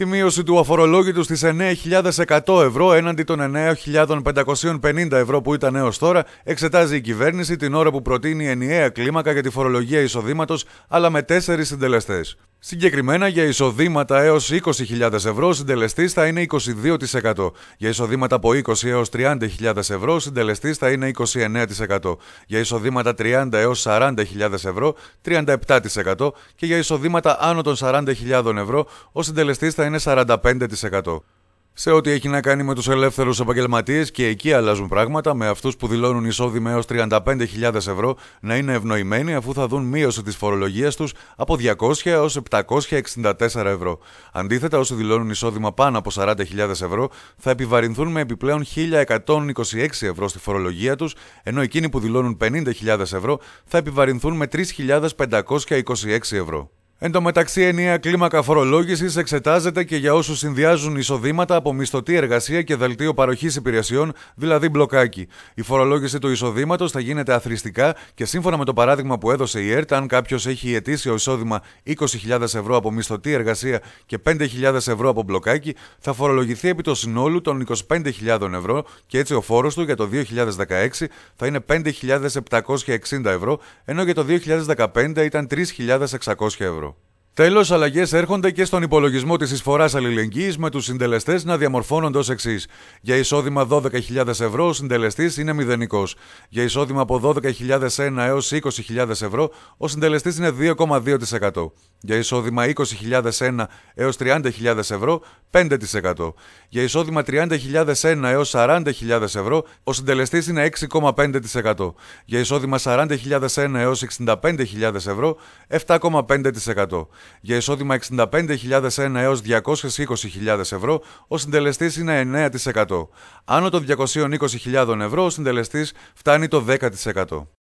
Τη μείωση του αφορολόγητου στις 9.100 ευρώ έναντι των 9.550 ευρώ που ήταν έως τώρα εξετάζει η κυβέρνηση την ώρα που προτείνει ενιαία κλίμακα για τη φορολογία εισοδήματος αλλά με τέσσερις συντελεστές. Συγκεκριμένα για εισοδήματα έως 20.000 ευρώ συντελεστής θα είναι 22%. Για εισοδήματα από 20 έως 30.000 ευρώ συντελεστής θα είναι 29%. Για εισοδήματα 30 έως 40.000 ευρώ 37% και για εισοδήματα άνω των 40.000 ευρώ ο συντελεστής θα είναι 45% σε ό,τι έχει να κάνει με τους ελεύθερους επαγγελματίες και εκεί αλλάζουν πράγματα με αυτούς που δηλώνουν εισόδημα έως 35.000 ευρώ να είναι ευνοημένοι αφού θα δουν μείωση της φορολογίας τους από 200 έως 764 ευρώ. Αντίθετα, όσοι δηλώνουν εισόδημα πάνω από 40.000 ευρώ θα επιβαρυνθούν με επιπλέον 1.126 ευρώ στη φορολογία τους, ενώ εκείνοι που δηλώνουν 50.000 ευρώ θα επιβαρυνθούν με 3.526 ευρώ. Εν τω μεταξύ, ενιαία κλίμακα φορολόγησης εξετάζεται και για όσους συνδυάζουν εισοδήματα από μισθωτή εργασία και δελτίο παροχής υπηρεσιών, δηλαδή μπλοκάκι. Η φορολόγηση του εισοδήματος θα γίνεται αθρηστικά και σύμφωνα με το παράδειγμα που έδωσε η ΕΡΤ, αν κάποιος έχει ετήσιο εισόδημα 20.000 ευρώ από μισθωτή εργασία και 5.000 ευρώ από μπλοκάκι, θα φορολογηθεί επί το συνόλου των 25.000 ευρώ και έτσι ο φόρος του για το 2016 θα είναι 5.760 ευρώ, ενώ για το 2015 ήταν 3.600 ευρώ. Τέλος, αλλαγές έρχονται και στον υπολογισμό της εισφοράς αλληλεγγύης με τους συντελεστές να διαμορφώνονται ως εξής. Για εισόδημα 12.000 ευρώ, ο συντελεστής είναι μηδενικός. Για εισόδημα από 12.001 έω 20.000 ευρώ, ο συντελεστής είναι 2,2%. Για εισόδημα 20.001 έως 30.000 ευρώ 5%. Για εισόδημα 30.001 έως 40.000 ευρώ ο συντελεστής είναι 6,5%. Για εισόδημα 40.001 έως 65.000 ευρώ 7,5%. Για εισόδημα 65.001 έως 220.000 ευρώ, ο συντελεστής είναι 9%. Άνω των 220.000 ευρώ, ο συντελεστής φτάνει το 10%.